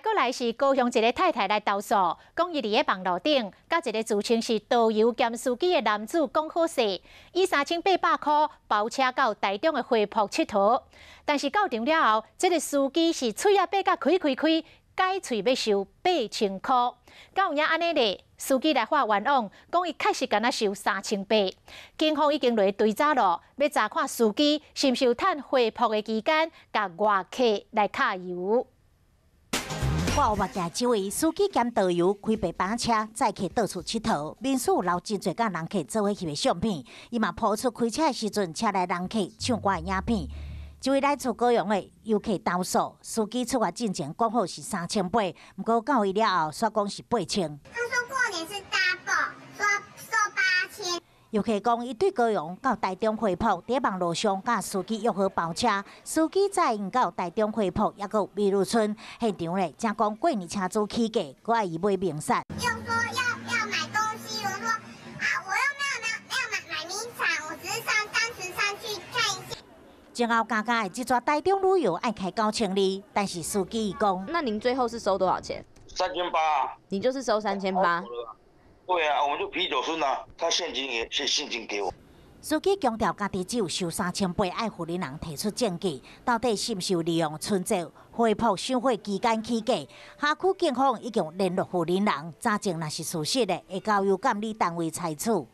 过来是高雄一个太太来投诉，讲伊伫个网络顶，甲一个自称是导游兼司机的男子讲好势，伊三千八百块包车到台中的花圃佚佗。但是到场了后，这个司机是嘴啊撇甲开开开，改嘴要收八千块。到有影安尼的司机来发冤枉，讲伊确实敢若收三千八。警方已经来追查了，要查看司机是毋是有趁花圃的期间甲外客来加油。我有目镜，这位司机兼导游开白板车载客到处乞讨，民宿留真侪甲人客做伙翕的相片，伊嘛拍出开车时阵车内人客唱歌的影片。即位来自高雄的游客投诉，司机出发进前讲好是三千八，不过到伊了后，煞讲是八千。游客讲，一对高洋到大嶝会第一往路上，甲司机约好包车，司机再引到大嶝会抑一有米如村现场咧，正讲过年车主起价，我伊买明产。又说要要买东西，我说啊，我又没有没有没有买买名产，我只是上当时上去看一下。前嘎嘎的，这些大嶝旅游爱开到千二，但是司机已讲。那您最后是收多少钱？三千八，你就是收三千八。对啊，我们就啤酒孙啊，他现金也是现金给我。司机强调，家己只有收三千八，爱护的人提出证据，到底是不收利用春节挥霍、收费期间起价？辖区警方已经联络护林人查证那是属实的，会交由监理单位查处。